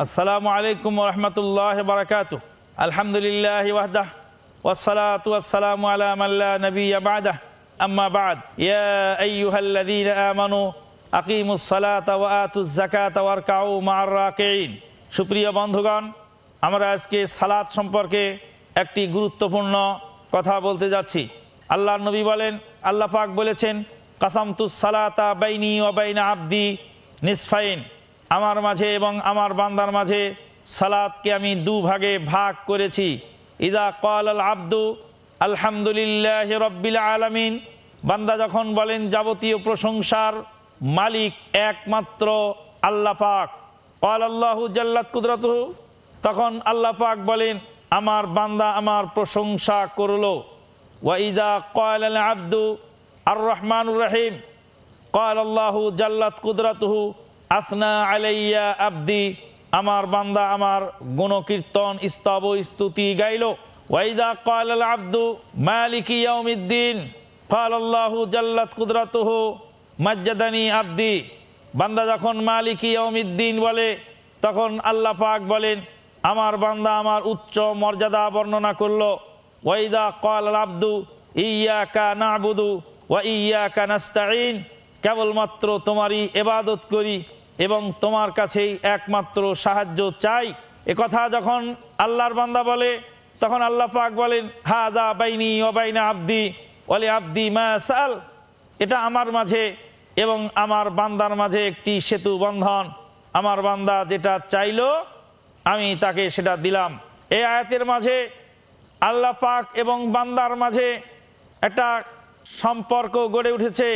السلام عليكم ورحمة الله وبركاته الحمد لله وحده والصلاة والسلام على من لا نبي بعده أما بعد يا أيها الذين آمنوا সুপ্রিয় বন্ধুগণ আমরা আজকে সালাদ সম্পর্কে একটি গুরুত্বপূর্ণ কথা বলতে যাচ্ছি আল্লাহ নবী বলেন আল্লাহ পাক বলেছেন কাসামতুসালাতা বাইনি অবাইনা আব্দি নিসফাইন আমার মাঝে এবং আমার বান্দার মাঝে সালাদকে আমি দুভাগে ভাগ করেছি ইদা কল আল আব্দু আলহামদুলিল্লাহ রব্বিল আলমিন বান্দা যখন বলেন যাবতীয় প্রশংসার মালিক একমাত্র আল্লাহ পাক আল্লাহ জাল্লাত কুদরাত তখন আল্লাহ পাক বলেন আমার বান্দা আমার প্রশংসা করল ওয়াইদা কয়াল আব্দু আর রহমানুর রাহিম কয়াল আল্লাহ জাল্লাত কুদরাতহু আসনা আলাইয়া আব্দি আমার বান্দা আমার গুণকীর্তন স্তব স্তুতি গাইল ওয়াইদা কয়াল আব্দু মালিক ইয়াউমিদ্দিন ফাল আল্লাহ জাল্লাত কুদরাতহু মাজ্জাদানি আব্দি বান্দা যখন মালিক ইয়মিদ্দিন বলে তখন আল্লাহ পাক বলেন আমার বান্দা আমার উচ্চ মর্যাদা বর্ণনা করল ওয়াইদা কল আব্দু ইয়া কা না বুদু ওয়া ইয়া কা নাস্তাইন কেবলমাত্র তোমারই এবাদত করি এবং তোমার কাছেই একমাত্র সাহায্য চাই এ কথা যখন আল্লাহর বান্দা বলে তখন আল্লাহ পাক বলেন হা দা বাইনি অবাইনা আব্দি বলে আব্দি মা সাল এটা আমার মাঝে এবং আমার বান্দার মাঝে একটি সেতু বন্ধন আমার বান্দা যেটা চাইল আমি তাকে সেটা দিলাম এই আয়াতের মাঝে আল্লাহ পাক এবং বান্দার মাঝে একটা সম্পর্ক গড়ে উঠেছে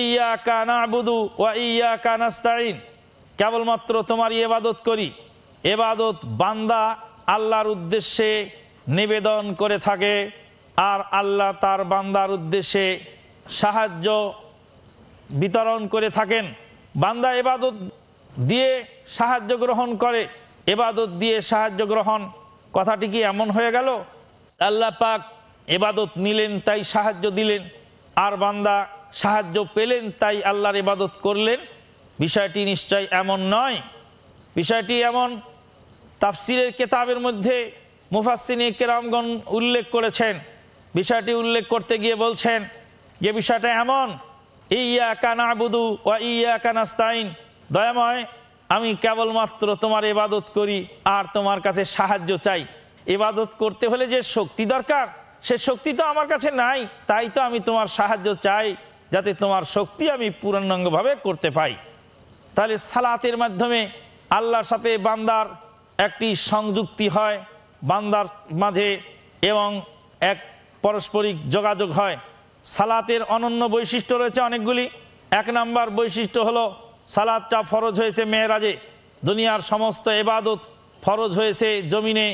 ইয়া কানা আবুদু ওয়া ইয়া কানাস্তাইন কেবলমাত্র তোমার এবাদত করি এবাদত বান্দা আল্লাহর উদ্দেশ্যে নিবেদন করে থাকে আর আল্লাহ তার বান্দার উদ্দেশ্যে সাহায্য বিতরণ করে থাকেন বান্দা এবাদত দিয়ে সাহায্য গ্রহণ করে এবাদত দিয়ে সাহায্য গ্রহণ কথাটি কি এমন হয়ে গেল আল্লাহ পাক এবাদত নিলেন তাই সাহায্য দিলেন আর বান্দা সাহায্য পেলেন তাই আল্লাহর এবাদত করলেন বিষয়টি নিশ্চয় এমন নয় বিষয়টি এমন তাফসিরের কেতাবের মধ্যে মুফাসিনী কেরামগণ উল্লেখ করেছেন বিষয়টি উল্লেখ করতে গিয়ে বলছেন যে বিষয়টা এমন ইয়া কানা ওয়া দয়াময় আমি কেবলমাত্র তোমার এবাদত করি আর তোমার কাছে সাহায্য চাই এবাদত করতে হলে যে শক্তি দরকার সে শক্তি তো আমার কাছে নাই তাই তো আমি তোমার সাহায্য চাই যাতে তোমার শক্তি আমি পূর্ণাঙ্গভাবে করতে পাই তাহলে সালাতের মাধ্যমে আল্লাহর সাথে বান্দার একটি সংযুক্তি হয় বান্দার মাঝে এবং এক পারস্পরিক যোগাযোগ হয় সালাতের অনন্য বৈশিষ্ট্য রয়েছে অনেকগুলি এক নাম্বার বৈশিষ্ট্য হলো সালাদটা ফরজ হয়েছে মেয়েরাজে দুনিয়ার সমস্ত এবাদত ফরজ হয়েছে জমিনে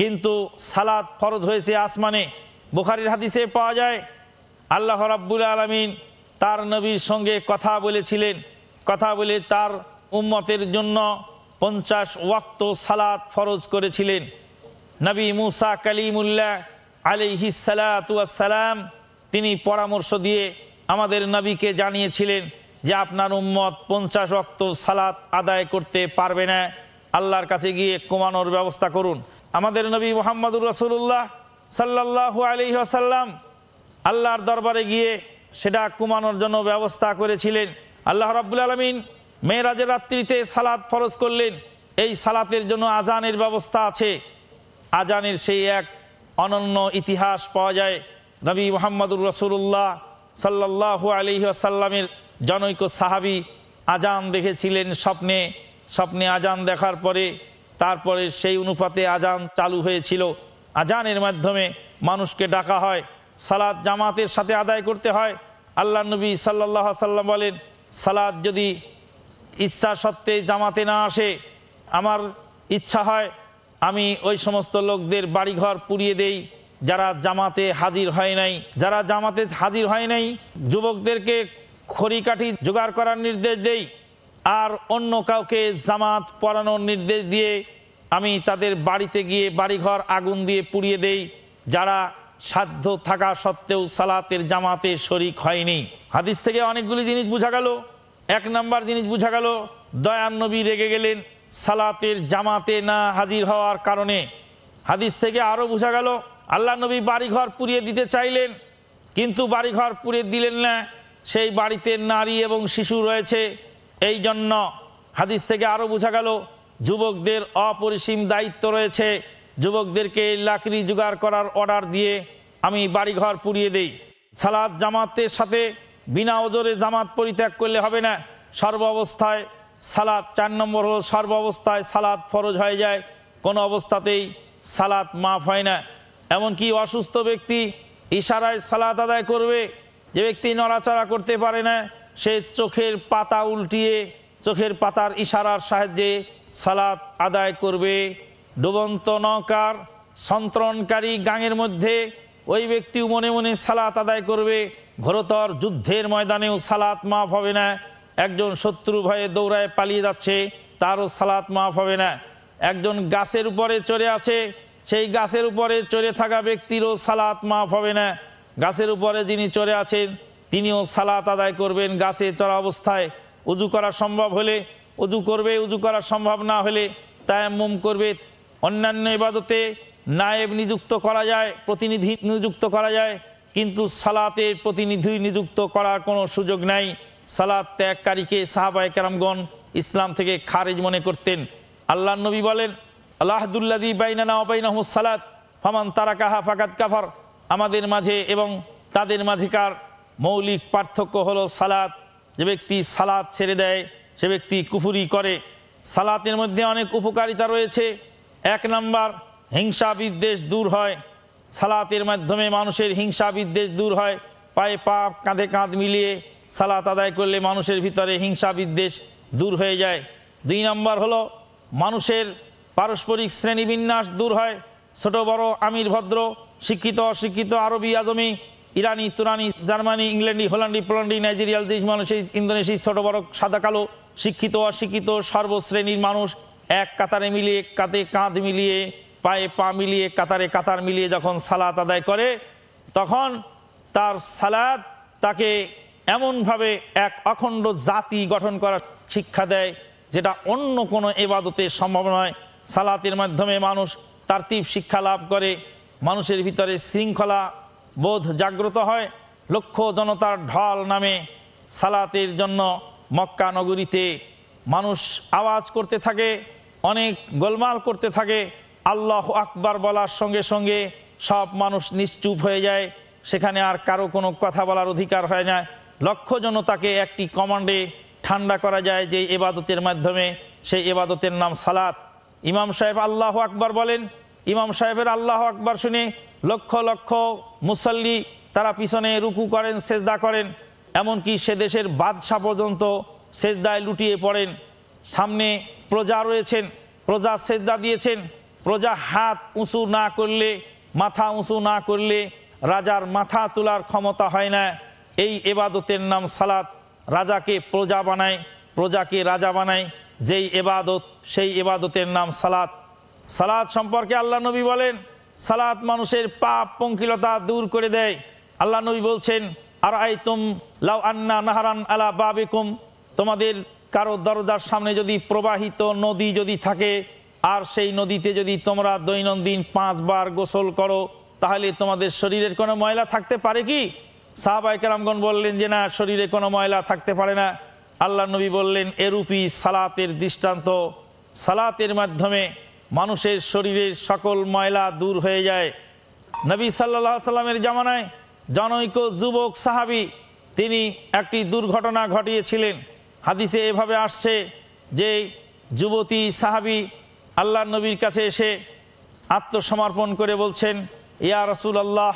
কিন্তু সালাদ ফরজ হয়েছে আসমানে বুখারির হাদিসে পাওয়া যায় আল্লাহ রাব্বুল আলমিন তার নবীর সঙ্গে কথা বলেছিলেন কথা বলে তার উম্মতের জন্য পঞ্চাশ ওয়াক্ত সালাদ ফরজ করেছিলেন নবী মুসা কালিমুল্লাহ সালাম তিনি পরামর্শ দিয়ে আমাদের নবীকে জানিয়েছিলেন যে আপনার উম্মত পঞ্চাশ অক্ত সালাত আদায় করতে পারবে না আল্লাহর কাছে গিয়ে কমানোর ব্যবস্থা করুন আমাদের নবী মোহাম্মদুর রসুল্লাহ সাল্লাহ আলি আসাল্লাম আল্লাহর দরবারে গিয়ে সেটা কমানোর জন্য ব্যবস্থা করেছিলেন আল্লাহ রাবুল আলমিন মেয়েরাজের রাত্রিতে সালাদ ফরজ করলেন এই সালাতের জন্য আজানের ব্যবস্থা আছে আজানের সেই এক অনন্য ইতিহাস পাওয়া যায় নবী মোহাম্মদুর রসুল্লাহ সাল্লাহ আলি আসাল্লামের জনৈক সাহাবি আজান দেখেছিলেন স্বপ্নে স্বপ্নে আজান দেখার পরে তারপরে সেই অনুপাতে আজান চালু হয়েছিল আজানের মাধ্যমে মানুষকে ডাকা হয় সালাদ জামাতের সাথে আদায় করতে হয় আল্লাহ নবী সাল্লাহ সাল্লাম বলেন সালাদ যদি ইচ্ছা সত্ত্বে জামাতে না আসে আমার ইচ্ছা হয় আমি ওই সমস্ত লোকদের বাড়িঘর পুড়িয়ে দেই যারা জামাতে হাজির হয় নাই যারা জামাতে হাজির হয় নাই যুবকদেরকে খড়িকাঠি জোগাড় করার নির্দেশ দেই আর অন্য কাউকে জামাত পড়ানোর নির্দেশ দিয়ে আমি তাদের বাড়িতে গিয়ে বাড়িঘর আগুন দিয়ে পুড়িয়ে দেই যারা সাধ্য থাকা সত্ত্বেও সালাতের জামাতে শরিক হয়নি হাদিস থেকে অনেকগুলি জিনিস বোঝা গেল এক নাম্বার জিনিস বোঝা গেল দয়ান্নবী রেগে গেলেন সালাতের জামাতে না হাজির হওয়ার কারণে হাদিস থেকে আরও বোঝা গেল আল্লাহ নবী বাড়িঘর পুড়িয়ে দিতে চাইলেন কিন্তু বাড়িঘর পুড়িয়ে দিলেন না সেই বাড়িতে নারী এবং শিশু রয়েছে এই জন্য হাদিস থেকে আরও বোঝা গেল যুবকদের অপরিসীম দায়িত্ব রয়েছে যুবকদেরকে লাকড়ি জোগাড় করার অর্ডার দিয়ে আমি বাড়িঘর পুড়িয়ে দেই সালাদ জামাতের সাথে বিনা ওজরে জামাত পরিত্যাগ করলে হবে না সর্ব অবস্থায় সালাদ চার নম্বর হল সর্ব অবস্থায় সালাদ ফরজ হয়ে যায় কোনো অবস্থাতেই সালাদ মাফ হয় না এমনকি অসুস্থ ব্যক্তি ইশারায় সালাত আদায় করবে যে ব্যক্তি নড়াচড়া করতে পারে না সে চোখের পাতা উল্টিয়ে চোখের পাতার ইশারার সাহায্যে সালাত আদায় করবে ডুবন্ত নৌকার সন্ত্রণকারী গাঙের মধ্যে ওই ব্যক্তিও মনে মনে সালাত আদায় করবে ঘোরতর যুদ্ধের ময়দানেও সালাত মাফ হবে না একজন শত্রু ভয়ে দৌড়ায় পালিয়ে যাচ্ছে তারও সালাত মাফ হবে না একজন গাছের উপরে চড়ে আছে সেই গাছের উপরে চড়ে থাকা ব্যক্তিরও সালাত মাফ হবে না গাছের উপরে যিনি চড়ে আছেন তিনিও সালাত আদায় করবেন গাছে চড়া অবস্থায় উজু করা সম্ভব হলে উজু করবে উজু করা সম্ভব না হলে তায়াম্মুম করবে অন্যান্য ইবাদতে নায়েব নিযুক্ত করা যায় প্রতিনিধি নিযুক্ত করা যায় কিন্তু সালাতের প্রতিনিধি নিযুক্ত করার কোনো সুযোগ নাই সালাত ত্যাগকারীকে সাহাবায় কেরামগণ ইসলাম থেকে খারিজ মনে করতেন আল্লাহ নবী বলেন আল্লাহদুল্লাদি বাইনানা অবাইনাহুস সালাত ফামান তারা কাহা ফাকাত কাফার আমাদের মাঝে এবং তাদের মাঝেকার মৌলিক পার্থক্য হলো সালাত যে ব্যক্তি সালাত ছেড়ে দেয় সে ব্যক্তি কুফুরি করে সালাতের মধ্যে অনেক উপকারিতা রয়েছে এক নাম্বার হিংসা বিদ্বেষ দূর হয় সালাতের মাধ্যমে মানুষের হিংসা বিদ্বেষ দূর হয় পায়ে পা কাঁধে কাঁধ মিলিয়ে সালাত আদায় করলে মানুষের ভিতরে হিংসা বিদ্বেষ দূর হয়ে যায় দুই নম্বর হলো মানুষের পারস্পরিক শ্রেণীবিন্যাস দূর হয় ছোট বড় আমির ভদ্র শিক্ষিত অশিক্ষিত আরবি আদমি ইরানি তুরানি জার্মানি ইংল্যান্ডি হোল্যান্ডি পোল্যান্ডি নাইজেরিয়াল দেশ মানুষ ইন্দোনেশিয়া ছোট বড় সাদা কালো শিক্ষিত অশিক্ষিত সর্বশ্রেণীর মানুষ এক কাতারে মিলিয়ে কাতে কাঁধ মিলিয়ে পায়ে পা মিলিয়ে কাতারে কাতার মিলিয়ে যখন সালাত আদায় করে তখন তার সালাদ তাকে এমনভাবে এক অখণ্ড জাতি গঠন করার শিক্ষা দেয় যেটা অন্য কোনো এবাদতে সম্ভব নয় সালাতের মাধ্যমে মানুষ তীব শিক্ষা লাভ করে মানুষের ভিতরে শৃঙ্খলা বোধ জাগ্রত হয় লক্ষ জনতার ঢল নামে সালাতের জন্য মক্কা নগরীতে মানুষ আওয়াজ করতে থাকে অনেক গোলমাল করতে থাকে আল্লাহ আকবার বলার সঙ্গে সঙ্গে সব মানুষ নিশ্চুপ হয়ে যায় সেখানে আর কারো কোনো কথা বলার অধিকার হয় না লক্ষ জনতাকে একটি কমান্ডে ঠান্ডা করা যায় যে এবাদতের মাধ্যমে সেই এবাদতের নাম সালাত ইমাম সাহেব আল্লাহ আকবর বলেন ইমাম সাহেবের আল্লাহ আকবর শুনে লক্ষ লক্ষ মুসল্লি তারা পিছনে রুকু করেন সেজদা করেন এমনকি সে দেশের বাদশাহ পর্যন্ত সেজদায় লুটিয়ে পড়েন সামনে প্রজা রয়েছেন প্রজা সেজদা দিয়েছেন প্রজা হাত উঁচু না করলে মাথা উঁচু না করলে রাজার মাথা তোলার ক্ষমতা হয় না এই এবাদতের নাম সালাত রাজাকে প্রজা বানায় প্রজাকে রাজা বানায় যেই এবাদত সেই এবাদতের নাম সালাত সালাত সম্পর্কে আল্লাহ নবী বলেন সালাত মানুষের পাপ পঙ্কিলতা দূর করে দেয় আল্লাহ নবী বলছেন আর তুম লাউ আন্না নাহারান আলা বাবেকুম তোমাদের কারো দরজার সামনে যদি প্রবাহিত নদী যদি থাকে আর সেই নদীতে যদি তোমরা দৈনন্দিন পাঁচবার গোসল করো তাহলে তোমাদের শরীরের কোনো ময়লা থাকতে পারে কি সাহাবাইকার আমগণ বললেন যে না শরীরে কোনো ময়লা থাকতে পারে না আল্লাহ নবী বললেন এরূপী সালাতের দৃষ্টান্ত সালাতের মাধ্যমে মানুষের শরীরের সকল ময়লা দূর হয়ে যায় নবী সাল্লা সাল্লামের জামানায় জনৈক যুবক সাহাবি তিনি একটি দুর্ঘটনা ঘটিয়েছিলেন হাদিসে এভাবে আসছে যে যুবতী সাহাবি আল্লাহ নবীর কাছে এসে আত্মসমর্পণ করে বলছেন ইয়া রসুল আল্লাহ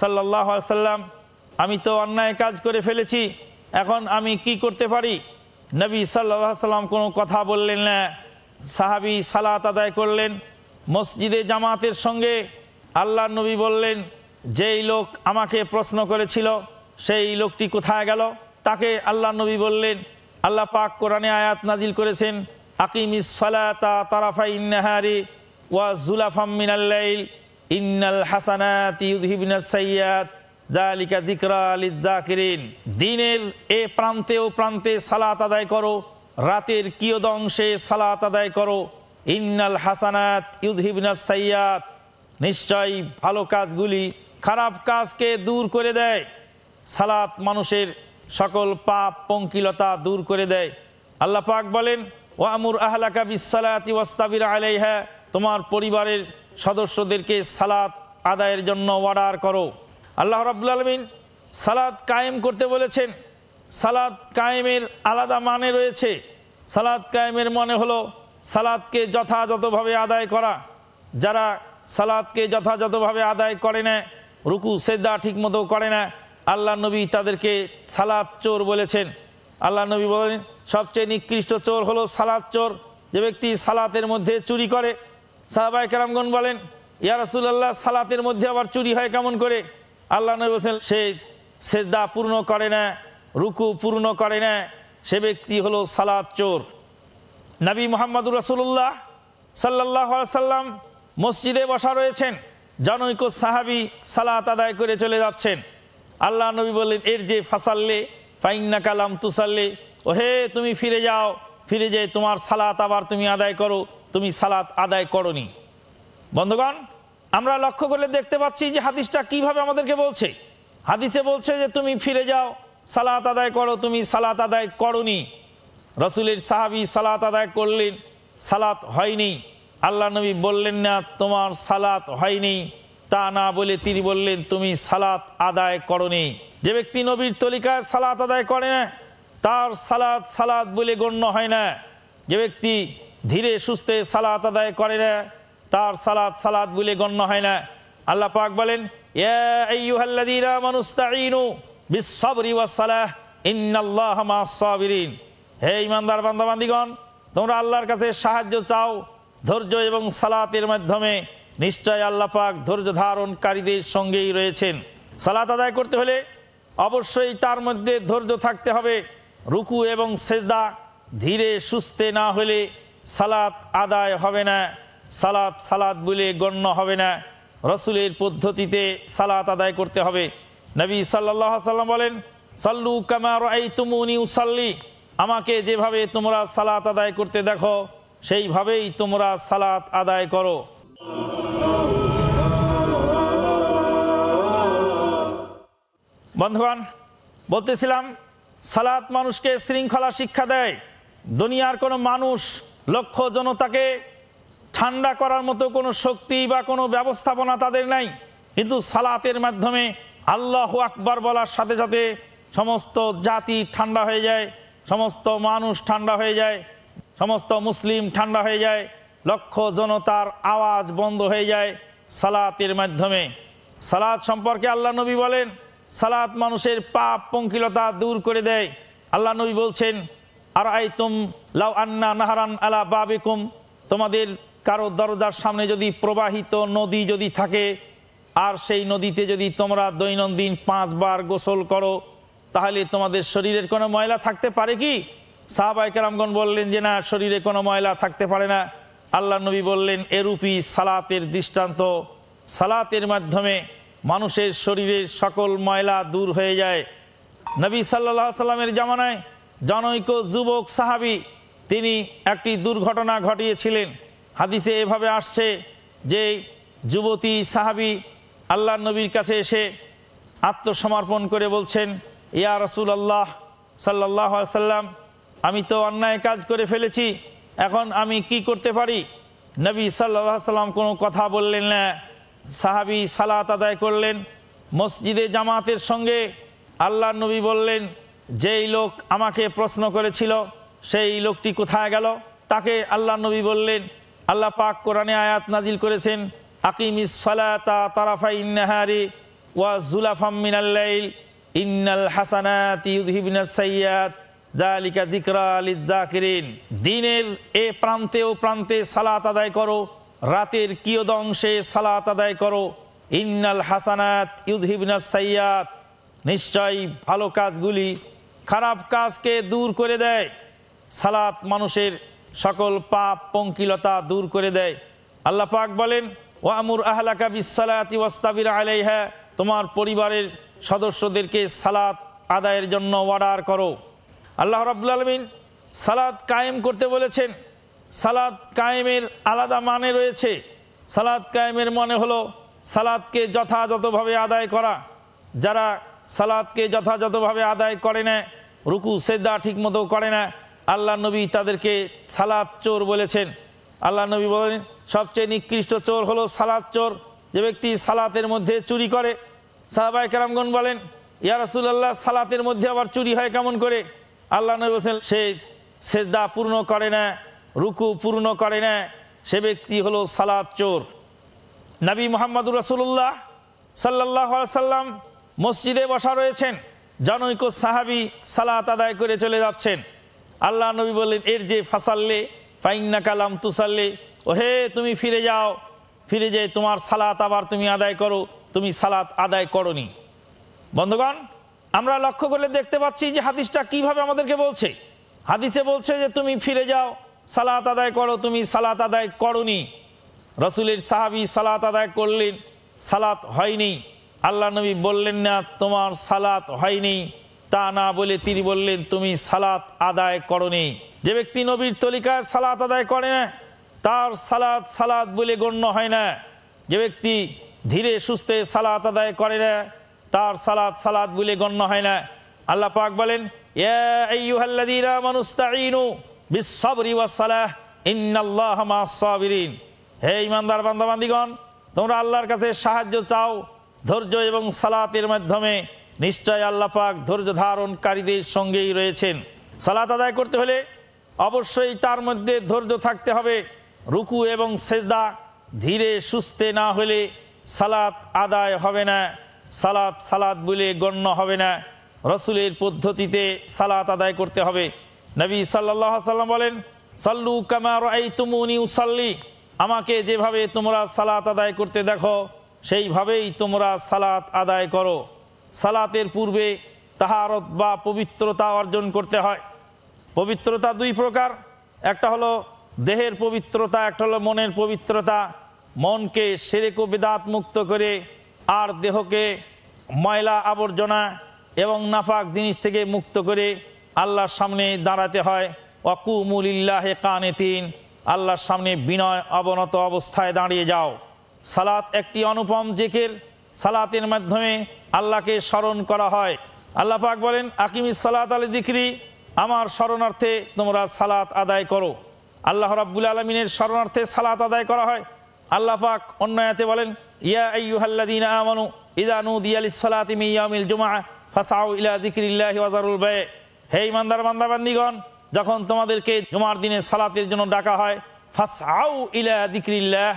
সাল্লাহ সাল্লাম আমি তো অন্যায় কাজ করে ফেলেছি এখন আমি কি করতে পারি নবী সাল্লা সাল্লাম কোনো কথা বললেন না সাহাবি সালাত আদায় করলেন মসজিদে জামাতের সঙ্গে আল্লাহ নবী বললেন যেই লোক আমাকে প্রশ্ন করেছিল সেই লোকটি কোথায় গেল তাকে আল্লাহ নবী বললেন আল্লাহ পাক কোরআনে আয়াত নাজিল করেছেন আকিম ফালাতা তারাফা ওয়াজুলাফাম মিনাল্লাইল ইন্নাল হাসানাত ইউদহিবিনাস সাইয়াত জালিকা দিকরা আলী দিনের এ প্রান্তে ও প্রান্তে সালাত আদায় করো রাতের কিয়দ অংশে সালাত আদায় করো ইন্নাল হাসানাত ইউদহিবনাথ সাইয়াত নিশ্চয়ই ভালো কাজগুলি খারাপ কাজকে দূর করে দেয় সালাত মানুষের সকল পাপ পঙ্কিলতা দূর করে দেয় আল্লাহ পাক বলেন ওয়ামুর আহলাকা বিশালাতি ওয়াস্তাবির আলাইহা তোমার পরিবারের সদস্যদেরকে সালাত আদায়ের জন্য অর্ডার করো আল্লাহ রাবুল আলমিন সালাদ কায়েম করতে বলেছেন সালাদ কায়েমের আলাদা মানে রয়েছে সালাদ কায়েমের মানে হলো সালাদকে যথাযথভাবে আদায় করা যারা সালাদকে যথাযথভাবে আদায় করে না রুকু সেদ্দা ঠিকমতো করে না আল্লাহ নবী তাদেরকে সালাদ চোর বলেছেন আল্লাহ নবী বলেন সবচেয়ে নিকৃষ্ট চোর হলো সালাদ চোর যে ব্যক্তি সালাতের মধ্যে চুরি করে সাহাবাই কেরামগণ বলেন ইয়ারসুল্লাহ সালাতের মধ্যে আবার চুরি হয় কেমন করে আল্লাহ নবী বলছেন সে সেজদা পূর্ণ করে না রুকু পূর্ণ করে না সে ব্যক্তি হলো সালাদ চোর নবী মোহাম্মদ রসুল্লাহ সাল্লাহ সাল্লাম মসজিদে বসা রয়েছেন জনৈক সাহাবি সালাত আদায় করে চলে যাচ্ছেন আল্লাহ নবী বললেন এর যে ফাসাল্লে ফাইন্না কালাম তুসাল্লে হে তুমি ফিরে যাও ফিরে যেয়ে তোমার সালাত আবার তুমি আদায় করো তুমি সালাত আদায় করনি বন্ধুগণ আমরা লক্ষ্য করলে দেখতে পাচ্ছি যে হাদিসটা কিভাবে আমাদেরকে বলছে হাদিসে বলছে যে তুমি ফিরে যাও সালাত আদায় করো তুমি সালাত আদায় করনি রসুলের সাহাবি সালাত আদায় করলেন সালাত হয়নি আল্লাহ নবী বললেন না তোমার সালাত হয়নি তা না বলে তিনি বললেন তুমি সালাত আদায় করনি যে ব্যক্তি নবীর তলিকায় সালাত আদায় করে না তার সালাত সালাত বলে গণ্য হয় না যে ব্যক্তি ধীরে সুস্থে সালাত আদায় করে না তার সালাদ সালাদ বলে গণ্য হয় না আল্লাহ পাক বলেন হে ইমানদার বান্দাবান্দিগণ তোমরা আল্লাহর কাছে সাহায্য চাও ধৈর্য এবং সালাতের মাধ্যমে নিশ্চয় আল্লাহ পাক ধৈর্য ধারণকারীদের সঙ্গেই রয়েছেন সালাত আদায় করতে হলে অবশ্যই তার মধ্যে ধৈর্য থাকতে হবে রুকু এবং সেজদা ধীরে সুস্থে না হলে সালাত আদায় হবে না সালাত সালাত বলে গণ্য হবে না রসুলের পদ্ধতিতে সালাত আদায় করতে হবে নবী সাল্লাহ সাল্লাম বলেন সাল্লু কামার এই তুমুনি উসাল্লি আমাকে যেভাবে তোমরা সালাত আদায় করতে দেখো সেইভাবেই তোমরা সালাত আদায় করো বন্ধুগণ বলতেছিলাম সালাত মানুষকে শৃঙ্খলা শিক্ষা দেয় দুনিয়ার কোনো মানুষ লক্ষ জনতাকে ঠান্ডা করার মতো কোনো শক্তি বা কোনো ব্যবস্থাপনা তাদের নাই কিন্তু সালাতের মাধ্যমে আল্লাহ আকবার বলার সাথে সাথে সমস্ত জাতি ঠান্ডা হয়ে যায় সমস্ত মানুষ ঠান্ডা হয়ে যায় সমস্ত মুসলিম ঠান্ডা হয়ে যায় লক্ষ জনতার আওয়াজ বন্ধ হয়ে যায় সালাতের মাধ্যমে সালাদ সম্পর্কে আল্লাহ নবী বলেন সালাত মানুষের পাপ পঙ্কিলতা দূর করে দেয় আল্লাহ নবী বলছেন আর আইতুম লাউ আন্না নাহারান আলা বাবিকুম তোমাদের কারো দরজার সামনে যদি প্রবাহিত নদী যদি থাকে আর সেই নদীতে যদি তোমরা দৈনন্দিন পাঁচবার গোসল করো তাহলে তোমাদের শরীরের কোনো ময়লা থাকতে পারে কি সাহাবাইকারামগণ বললেন যে না শরীরে কোনো ময়লা থাকতে পারে না আল্লাহ নবী বললেন এরূপি সালাতের দৃষ্টান্ত সালাতের মাধ্যমে মানুষের শরীরের সকল ময়লা দূর হয়ে যায় নবী সাল্লাহ সাল্লামের জামানায় জনৈক যুবক সাহাবি তিনি একটি দুর্ঘটনা ঘটিয়েছিলেন হাদিসে এভাবে আসছে যে যুবতী সাহাবি আল্লাহ নবীর কাছে এসে আত্মসমর্পণ করে বলছেন ইয়া রসুল আল্লাহ সাল্লাহ সাল্লাম আমি তো অন্যায় কাজ করে ফেলেছি এখন আমি কি করতে পারি নবী সাল্লাহ সাল্লাম কোনো কথা বললেন না সাহাবি সালাত আদায় করলেন মসজিদে জামাতের সঙ্গে আল্লাহ নবী বললেন যেই লোক আমাকে প্রশ্ন করেছিল সেই লোকটি কোথায় গেল তাকে আল্লাহ নবী বললেন আল্লাহ পাক কোরআনে আয়াত নাজিল করেছেন আকিম ফালাতা ইন্নাল হাসানাত দিকরা দিনের এ প্রান্তে ও প্রান্তে সালাত আদায় করো রাতের কিয়দ অংশে সালাত আদায় করো ইন্নাল হাসানাত ইউদহিবিনাস সাইয়াত নিশ্চয়ই ভালো কাজগুলি খারাপ কাজকে দূর করে দেয় সালাত মানুষের সকল পাপ পঙ্কিলতা দূর করে দেয় আল্লাহ পাক বলেন ও আমুর আহলাকা বিসালাতি ওয়াস্তাবির আলাইহা তোমার পরিবারের সদস্যদেরকে সালাত আদায়ের জন্য অর্ডার করো আল্লাহ রাবুল আলমিন সালাদ কায়েম করতে বলেছেন সালাদ কায়েমের আলাদা মানে রয়েছে সালাদ কায়েমের মানে হলো সালাদকে যথাযথভাবে আদায় করা যারা সালাদকে যথাযথভাবে আদায় করে না রুকু সেদ্দা ঠিকমতো করে না আল্লাহ নবী তাদেরকে সালাদ চোর বলেছেন আল্লাহ নবী বলেন সবচেয়ে নিকৃষ্ট চোর হলো সালাদ চোর যে ব্যক্তি সালাতের মধ্যে চুরি করে সাহাবাই কেরামগন বলেন আল্লাহ সালাতের মধ্যে আবার চুরি হয় কেমন করে আল্লাহ নবী বলছেন সে সেজদা পূর্ণ করে না রুকু পূর্ণ করে না সে ব্যক্তি হলো সালাদ চোর নবী মোহাম্মদুর রসুল্লাহ সাল্লাহ সাল্লাম মসজিদে বসা রয়েছেন জনৈক সাহাবি সালাত আদায় করে চলে যাচ্ছেন আল্লাহ নবী বললেন এর যে ফাসাল্লে ফাইন্না কালাম তুসাল্লে ও হে তুমি ফিরে যাও ফিরে যেয়ে তোমার সালাত আবার তুমি আদায় করো তুমি সালাত আদায় করনি বন্ধুগণ আমরা লক্ষ্য করলে দেখতে পাচ্ছি যে হাদিসটা কিভাবে আমাদেরকে বলছে হাদিসে বলছে যে তুমি ফিরে যাও সালাত আদায় করো তুমি সালাত আদায় করনি রসুলের সাহাবি সালাত আদায় করলেন সালাত হয়নি আল্লাহ নবী বললেন না তোমার সালাত হয়নি তা না বলে তিনি বললেন তুমি সালাত আদায় করনি যে ব্যক্তি নবীর তলিকায় সালাত আদায় করে না তার সালাত সালাত বলে গণ্য হয় না যে ব্যক্তি ধীরে সুস্থে সালাত আদায় করে না তার সালাত সালাত বলে গণ্য হয় না আল্লাহ পাক বলেন হে ইমানদার বান্দাবান্দিগণ তোমরা আল্লাহর কাছে সাহায্য চাও ধৈর্য এবং সালাতের মাধ্যমে নিশ্চয় আল্লাপাক ধৈর্য ধারণকারীদের সঙ্গেই রয়েছেন সালাত আদায় করতে হলে অবশ্যই তার মধ্যে ধৈর্য থাকতে হবে রুকু এবং সেজদা ধীরে সুস্থে না হলে সালাত আদায় হবে না সালাত সালাত বলে গণ্য হবে না রসুলের পদ্ধতিতে সালাত আদায় করতে হবে নবী সাল্লাহ সাল্লাম বলেন সাল্লু কামার এই তুমুনি উসাল্লি আমাকে যেভাবে তোমরা সালাত আদায় করতে দেখো সেইভাবেই তোমরা সালাত আদায় করো সালাতের পূর্বে তাহারত বা পবিত্রতা অর্জন করতে হয় পবিত্রতা দুই প্রকার একটা হলো দেহের পবিত্রতা একটা হলো মনের পবিত্রতা মনকে সেরেক বেদাত মুক্ত করে আর দেহকে ময়লা আবর্জনা এবং নাফাক জিনিস থেকে মুক্ত করে আল্লাহর সামনে দাঁড়াতে হয় অকুমুলিল্লাহে কানে তিন আল্লাহর সামনে বিনয় অবনত অবস্থায় দাঁড়িয়ে যাও সালাত একটি অনুপম জেকের সালাতের মাধ্যমে আল্লাহকে স্মরণ করা হয় আল্লাহ পাক বলেন আকিম সালাত আলী দিকরি আমার স্মরণার্থে তোমরা সালাত আদায় করো আল্লাহ রাব্বুল আলমিনের স্মরণার্থে সালাত আদায় করা হয় আল্লাহ পাক অন্যায়াতে বলেন ইয়া আইয়ুহাল্লাদিন আমানু ইদানু দিয়ালি সালাতি ইমিয়ামিল জুমা ফাসাউ ইলা দিকরিল্লাহি ওয়াজারুল বায়ে হে ইমানদার বান্দাবান্দিগণ যখন তোমাদেরকে জুমার দিনে সালাতের জন্য ডাকা হয় ফাসাউ ইলা দিকরিল্লাহ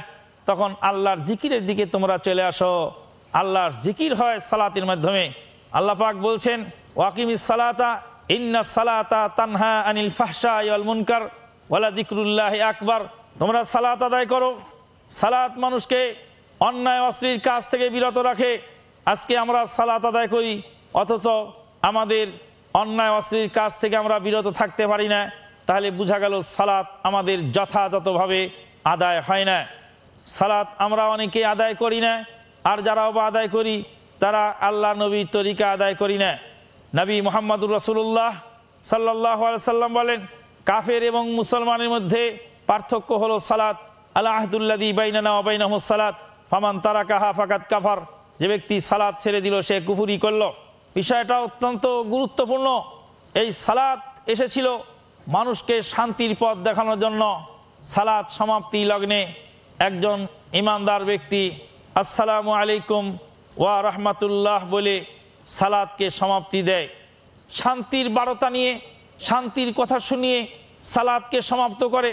তখন আল্লাহর জিকিরের দিকে তোমরা চলে আসো আল্লাহর জিকির হয় সালাতের মাধ্যমে আল্লাহ পাক বলছেন ওয়াকিম সালাতা ইন্না সালাতা তানহা আনিল ফাহসা মুনকার ওয়ালা দিকরুল্লাহ আকবার তোমরা সালাত আদায় করো সালাত মানুষকে অন্যায় অশ্লীর কাজ থেকে বিরত রাখে আজকে আমরা সালাত আদায় করি অথচ আমাদের অন্যায় অশ্লীর কাজ থেকে আমরা বিরত থাকতে পারি না তাহলে বোঝা গেল সালাত আমাদের যথাযথভাবে আদায় হয় না সালাত আমরা অনেকে আদায় করি না আর যারা অবা আদায় করি তারা আল্লাহ নবীর তরিকা আদায় করি না নবী মোহাম্মদুর রসুল্লাহ সাল্লাহ সাল্লাম বলেন কাফের এবং মুসলমানের মধ্যে পার্থক্য হল সালাত আল্লাহদুল্লাদি বাইনানা অবাইনাহ সালাত ফামান তারা কাহা ফাকাত কাফার যে ব্যক্তি সালাদ ছেড়ে দিল সে কুফুরি করল বিষয়টা অত্যন্ত গুরুত্বপূর্ণ এই সালাত এসেছিল মানুষকে শান্তির পথ দেখানোর জন্য সালাদ সমাপ্তি লগ্নে একজন ইমানদার ব্যক্তি আসসালামু আলাইকুম ওয়া রহমাতুল্লাহ বলে সালাদকে সমাপ্তি দেয় শান্তির বারতা নিয়ে শান্তির কথা শুনিয়ে সালাদকে সমাপ্ত করে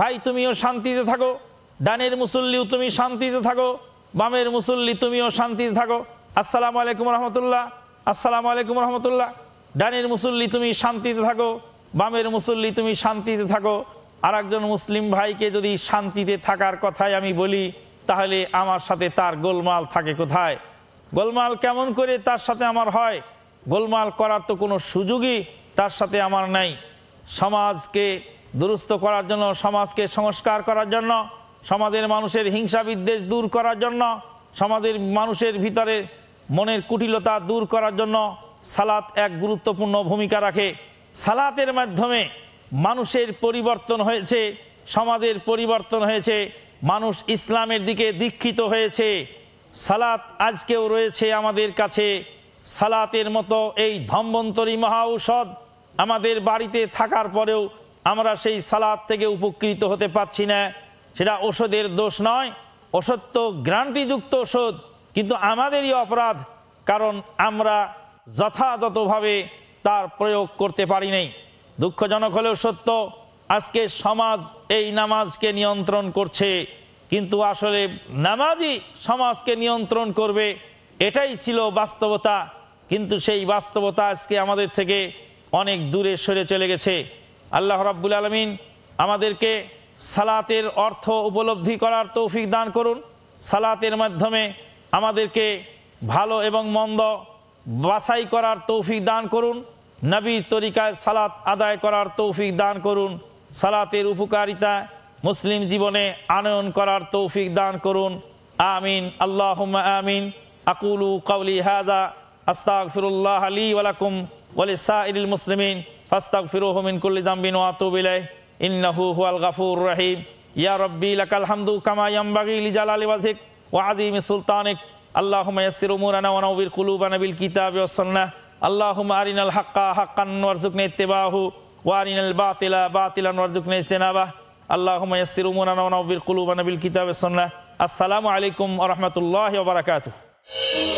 ভাই তুমিও শান্তিতে থাকো ডানের মুসল্লিও তুমি শান্তিতে থাকো বামের মুসল্লি তুমিও শান্তিতে থাকো আসসালামু আলাইকুম রহমতুল্লাহ আসসালামু আলাইকুম রহমতুল্লাহ ডানের মুসল্লি তুমি শান্তিতে থাকো বামের মুসল্লি তুমি শান্তিতে থাকো আর মুসলিম ভাইকে যদি শান্তিতে থাকার কথাই আমি বলি তাহলে আমার সাথে তার গোলমাল থাকে কোথায় গোলমাল কেমন করে তার সাথে আমার হয় গোলমাল করার তো কোনো সুযোগই তার সাথে আমার নাই সমাজকে দুরুস্ত করার জন্য সমাজকে সংস্কার করার জন্য সমাজের মানুষের হিংসা বিদ্বেষ দূর করার জন্য সমাজের মানুষের ভিতরে মনের কুটিলতা দূর করার জন্য সালাত এক গুরুত্বপূর্ণ ভূমিকা রাখে সালাতের মাধ্যমে মানুষের পরিবর্তন হয়েছে সমাজের পরিবর্তন হয়েছে মানুষ ইসলামের দিকে দীক্ষিত হয়েছে সালাত আজকেও রয়েছে আমাদের কাছে সালাতের মতো এই ধম্বন্তরী মহা ঔষধ আমাদের বাড়িতে থাকার পরেও আমরা সেই সালাদ থেকে উপকৃত হতে পাচ্ছি না সেটা ওষুধের দোষ নয় ওষুধ তো গ্রান্টিযুক্ত ওষুধ কিন্তু আমাদেরই অপরাধ কারণ আমরা যথাযথভাবে তার প্রয়োগ করতে পারি নাই দুঃখজনক হলেও সত্য আজকে সমাজ এই নামাজকে নিয়ন্ত্রণ করছে কিন্তু আসলে নামাজই সমাজকে নিয়ন্ত্রণ করবে এটাই ছিল বাস্তবতা কিন্তু সেই বাস্তবতা আজকে আমাদের থেকে অনেক দূরে সরে চলে গেছে আল্লাহ রাব্বুল আলমিন আমাদেরকে সালাতের অর্থ উপলব্ধি করার তৌফিক দান করুন সালাতের মাধ্যমে আমাদেরকে ভালো এবং মন্দ বাছাই করার তৌফিক দান করুন নবীর তরিকায় সালাত আদায় করার তৌফিক দান করুন সালাতের উপকারিতা মুসলিম জীবনে আনয়ন করার তৌফিক দান করুন আমিন আল্লাহ আমিন আকুলু কাউলি হাদা আস্তাগফিরুল্লাহ আলী ওয়ালাকুম ওয়ালিসাইল মুসলিমিন ফাস্তাগফিরুহু মিন কুল্লি যামবিন ওয়া আতুবু ইলাইহি ইন্নাহু হুয়াল গাফুরুর রহিম ইয়া রব্বি লাকাল হামদু কামা ইয়ামবাগি লিজালালি ওয়াজহিক ওয়া আযীমি সুলতানিক আল্লাহুম্মা ইয়াসসির উমুরানা ওয়া নাওবির কুলুবানা বিল কিতাবি ওয়াস সুন্নাহ আল্লাহুম্মা আরিনাল হাক্কা হাক্কান ওয়ারজুকনা ইত্তিবাহু ওয়ারিন আল বাতিলা বাতিলান ওয়ারজুকনা ইজতিনাবাহ আল্লাহুম্মা ইয়াসসির উমুরানা ওয়া নাওবির কুলুবানা বিল কিতাবিস সুন্নাহ আসসালামু আলাইকুম ওয়া রাহমাতুল্লাহি ওয়া বারাকাতুহু